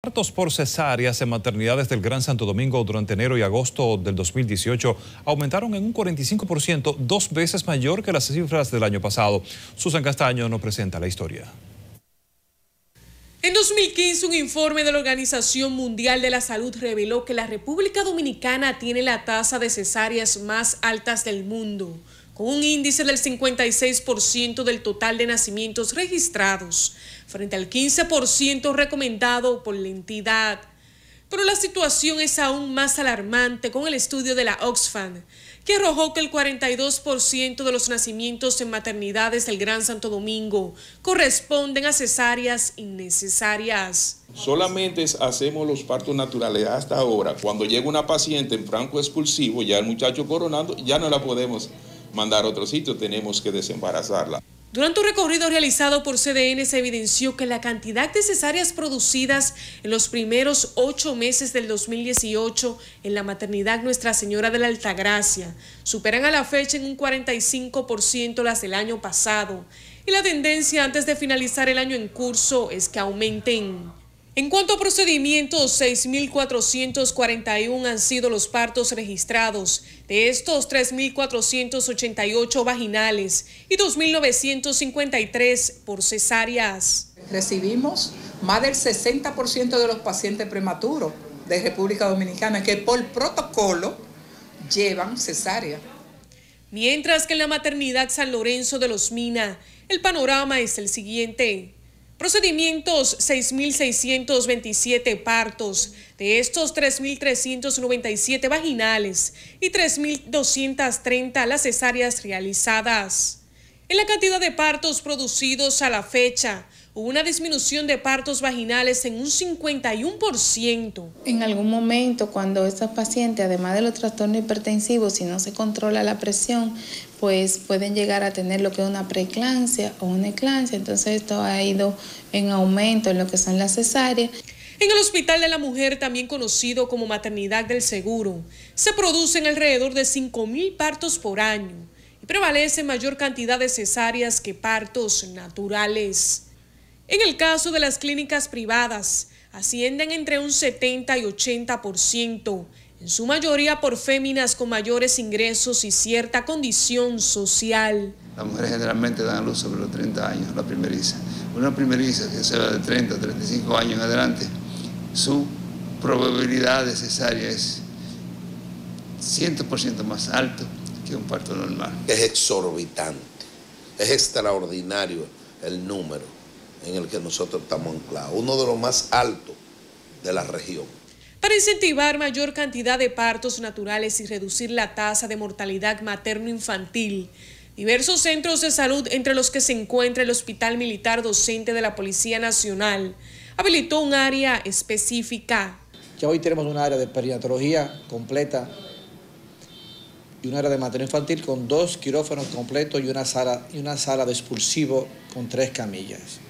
Partos por cesáreas en maternidades del Gran Santo Domingo durante enero y agosto del 2018 aumentaron en un 45%, dos veces mayor que las cifras del año pasado. Susan Castaño nos presenta la historia. En 2015, un informe de la Organización Mundial de la Salud reveló que la República Dominicana tiene la tasa de cesáreas más altas del mundo, con un índice del 56% del total de nacimientos registrados, frente al 15% recomendado por la entidad. Pero la situación es aún más alarmante con el estudio de la Oxfam, que arrojó que el 42% de los nacimientos en maternidades del Gran Santo Domingo corresponden a cesáreas innecesarias. Solamente hacemos los partos naturales hasta ahora. Cuando llega una paciente en franco expulsivo, ya el muchacho coronando, ya no la podemos mandar a otro sitio, tenemos que desembarazarla. Durante un recorrido realizado por CDN se evidenció que la cantidad de cesáreas producidas en los primeros ocho meses del 2018 en la maternidad Nuestra Señora de la Altagracia superan a la fecha en un 45% las del año pasado y la tendencia antes de finalizar el año en curso es que aumenten. En cuanto a procedimientos, 6.441 han sido los partos registrados. De estos, 3.488 vaginales y 2.953 por cesáreas. Recibimos más del 60% de los pacientes prematuros de República Dominicana que por protocolo llevan cesárea. Mientras que en la maternidad San Lorenzo de los Mina, el panorama es el siguiente. Procedimientos 6.627 partos, de estos 3.397 vaginales y 3.230 las cesáreas realizadas. En la cantidad de partos producidos a la fecha, hubo una disminución de partos vaginales en un 51%. En algún momento, cuando estas pacientes, además de los trastornos hipertensivos, si no se controla la presión, pues pueden llegar a tener lo que es una preeclampsia o una eclampsia. Entonces esto ha ido en aumento en lo que son las cesáreas. En el Hospital de la Mujer, también conocido como Maternidad del Seguro, se producen alrededor de 5.000 partos por año y prevalece mayor cantidad de cesáreas que partos naturales. En el caso de las clínicas privadas, ascienden entre un 70 y 80%, en su mayoría por féminas con mayores ingresos y cierta condición social. Las mujeres generalmente dan a luz sobre los 30 años, la primeriza. Una primeriza que sea de 30, 35 años en adelante, su probabilidad de cesárea es 100% más alto que un parto normal. Es exorbitante, es extraordinario el número en el que nosotros estamos anclados, uno de los más altos de la región. Para incentivar mayor cantidad de partos naturales y reducir la tasa de mortalidad materno-infantil, diversos centros de salud, entre los que se encuentra el Hospital Militar Docente de la Policía Nacional, habilitó un área específica. Ya hoy tenemos un área de perinatología completa y un área de materno infantil con dos quirófanos completos y una sala, y una sala de expulsivo con tres camillas.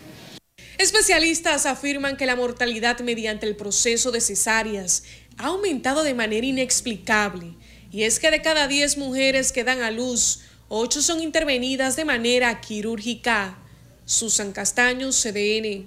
Especialistas afirman que la mortalidad mediante el proceso de cesáreas ha aumentado de manera inexplicable, y es que de cada 10 mujeres que dan a luz, 8 son intervenidas de manera quirúrgica. Susan Castaño, CDN.